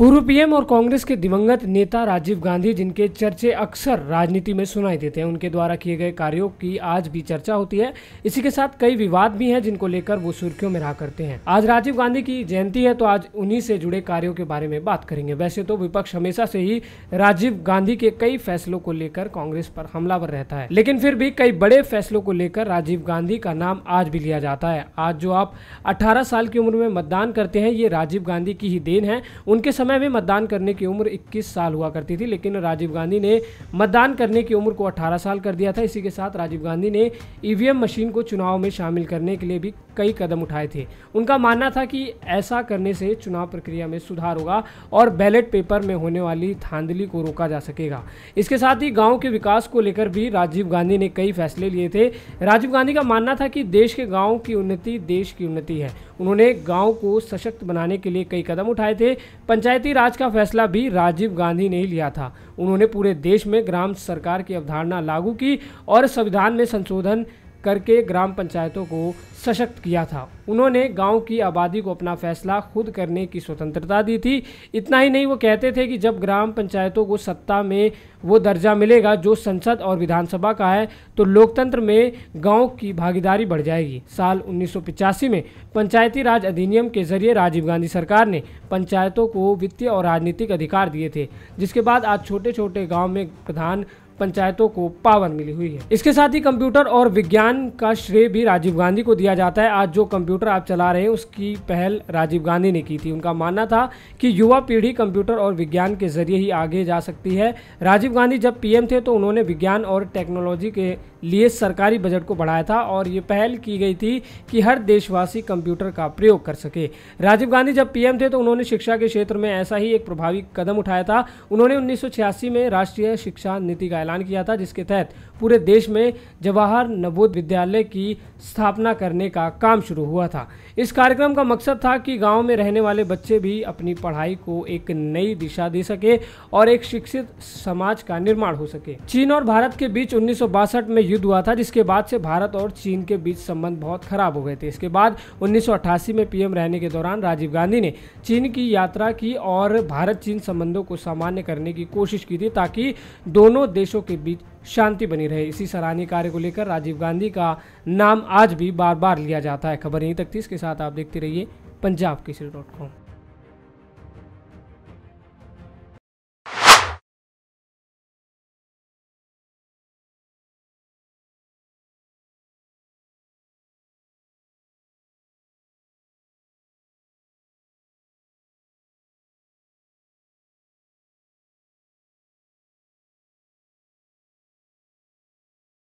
पूर्व पीएम और कांग्रेस के दिवंगत नेता राजीव गांधी जिनके चर्चे अक्सर राजनीति में सुनाई देते हैं उनके द्वारा किए गए कार्यों की आज भी चर्चा होती है इसी के साथ कई विवाद भी हैं जिनको लेकर वो सुर्खियों में रहा करते हैं आज राजीव गांधी की जयंती है तो आज उन्हीं से जुड़े कार्यों के बारे में बात करेंगे वैसे तो विपक्ष हमेशा से ही राजीव गांधी के कई फैसलों को लेकर कांग्रेस पर हमलावर रहता है लेकिन फिर भी कई बड़े फैसलों को लेकर राजीव गांधी का नाम आज भी लिया जाता है आज जो आप अठारह साल की उम्र में मतदान करते हैं ये राजीव गांधी की ही देन है उनके समय समय में मतदान करने की उम्र 21 साल हुआ करती थी लेकिन राजीव गांधी ने मतदान करने की उम्र को 18 साल कर दिया था इसी के साथ राजीव गांधी ने ईवीएम मशीन को चुनाव में शामिल करने के लिए भी कई कदम उठाए थे उनका मानना था कि ऐसा करने से चुनाव प्रक्रिया में सुधार होगा और बैलेट पेपर में होने वाली धांधली को रोका जा सकेगा इसके साथ ही गाँव के विकास को लेकर भी राजीव गांधी ने कई फैसले लिए थे राजीव गांधी का मानना था कि देश के गाँव की उन्नति देश की उन्नति है उन्होंने गाँव को सशक्त बनाने के लिए कई कदम उठाए थे पंचायत पंचायती राज का फैसला भी राजीव गांधी ने लिया था उन्होंने पूरे देश में ग्राम सरकार की अवधारणा लागू की और संविधान में संशोधन करके ग्राम पंचायतों को सशक्त किया था उन्होंने गांव की आबादी को अपना फैसला खुद करने की स्वतंत्रता दी थी इतना ही नहीं वो कहते थे कि जब ग्राम पंचायतों को सत्ता में वो दर्जा मिलेगा जो संसद और विधानसभा का है तो लोकतंत्र में गांव की भागीदारी बढ़ जाएगी साल उन्नीस में पंचायती राज अधिनियम के जरिए राजीव गांधी सरकार ने पंचायतों को वित्तीय और राजनीतिक अधिकार दिए थे जिसके बाद आज छोटे छोटे गाँव में प्रधान पंचायतों को पावर मिली हुई है इसके साथ ही कंप्यूटर और विज्ञान का श्रेय भी राजीव गांधी को दिया जाता है आज जो कंप्यूटर आप चला रहे हैं उसकी पहल राजीव गांधी ने की थी उनका मानना था कि युवा पीढ़ी कंप्यूटर और विज्ञान के जरिए ही आगे जा सकती है राजीव गांधी जब पीएम थे तो उन्होंने विज्ञान और टेक्नोलॉजी के लिए सरकारी बजट को बढ़ाया था और ये पहल की गई थी कि हर देशवासी कंप्यूटर का प्रयोग कर सके राजीव गांधी जब पीएम थे तो उन्होंने शिक्षा के क्षेत्र में ऐसा ही एक प्रभावी कदम उठाया था उन्होंने उन्नीस में राष्ट्रीय शिक्षा नीति का ऐलान किया था जिसके तहत पूरे देश में जवाहर नवोद विद्यालय की स्थापना करने का काम शुरू हुआ था इस कार्यक्रम का मकसद था कि गाँव में रहने वाले बच्चे भी अपनी पढ़ाई को एक नई दिशा दे सके और एक शिक्षित समाज का निर्माण हो सके चीन और भारत के बीच उन्नीस में युद्ध हुआ था जिसके बाद से भारत और चीन के बीच संबंध बहुत खराब हो गए थे इसके बाद उन्नीस में पीएम रहने के दौरान राजीव गांधी ने चीन की यात्रा की और भारत चीन संबंधों को सामान्य करने की कोशिश की थी ताकि दोनों देशों देशों के बीच शांति बनी रहे इसी सराहनीय कार्य को लेकर राजीव गांधी का नाम आज भी बार बार लिया जाता है खबर यहीं तक थी इसके साथ आप देखते रहिए पंजाब केसरी डॉट कॉम